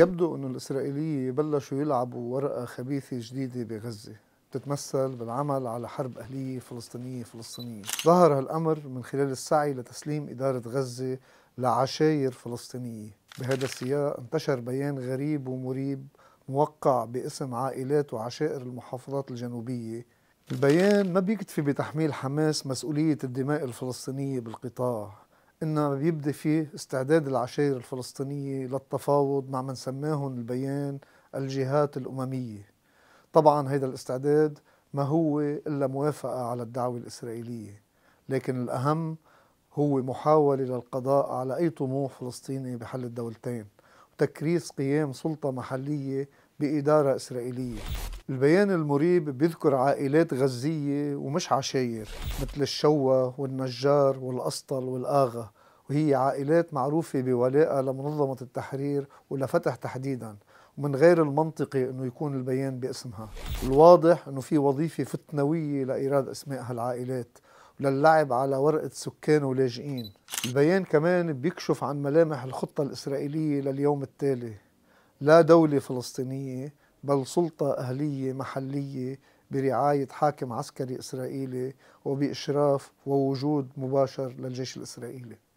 يبدو أن الإسرائيلية بلشوا يلعبوا ورقة خبيثة جديدة بغزة بتتمثل بالعمل على حرب أهلية فلسطينية فلسطينية ظهر هالأمر من خلال السعي لتسليم إدارة غزة لعشائر فلسطينية بهذا السياق انتشر بيان غريب ومريب موقع باسم عائلات وعشائر المحافظات الجنوبية البيان ما بيكتفي بتحميل حماس مسؤولية الدماء الفلسطينية بالقطاع انه بيبدي فيه استعداد العشائر الفلسطينيه للتفاوض مع من سماهم البيان الجهات الامميه. طبعا هذا الاستعداد ما هو الا موافقه على الدعوه الاسرائيليه، لكن الاهم هو محاوله للقضاء على اي طموح فلسطيني بحل الدولتين وتكريس قيام سلطه محليه باداره اسرائيليه. البيان المريب بيذكر عائلات غزية ومش عشاير مثل الشوة والنجار والأسطل والآغا وهي عائلات معروفة بولائها لمنظمة التحرير ولفتح تحديدا ومن غير المنطقي انه يكون البيان باسمها الواضح انه في وظيفة فتنوية لإيراد اسماء هالعائلات وللعب على ورقة سكان ولاجئين البيان كمان بيكشف عن ملامح الخطة الإسرائيلية لليوم التالي لا دولة فلسطينية بل سلطة أهلية محلية برعاية حاكم عسكري إسرائيلي وبإشراف ووجود مباشر للجيش الإسرائيلي